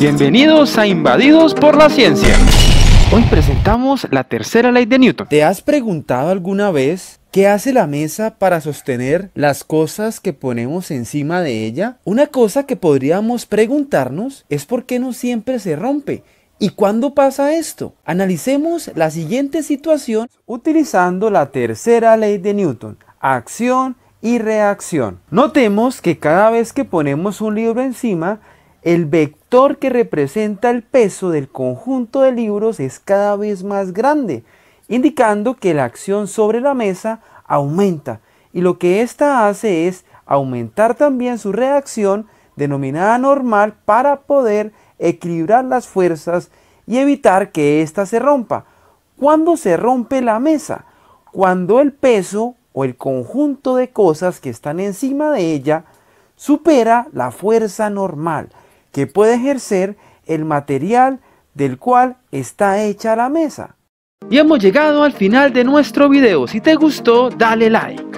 Bienvenidos a Invadidos por la Ciencia. Hoy presentamos la tercera ley de Newton. ¿Te has preguntado alguna vez ¿Qué hace la mesa para sostener las cosas que ponemos encima de ella? Una cosa que podríamos preguntarnos es por qué no siempre se rompe. ¿Y cuándo pasa esto? Analicemos la siguiente situación utilizando la tercera ley de Newton, acción y reacción. Notemos que cada vez que ponemos un libro encima, el vector que representa el peso del conjunto de libros es cada vez más grande, indicando que la acción sobre la mesa aumenta y lo que ésta hace es aumentar también su reacción denominada normal para poder equilibrar las fuerzas y evitar que ésta se rompa. ¿Cuándo se rompe la mesa? Cuando el peso o el conjunto de cosas que están encima de ella supera la fuerza normal que puede ejercer el material del cual está hecha la mesa. Y hemos llegado al final de nuestro video. Si te gustó, dale like.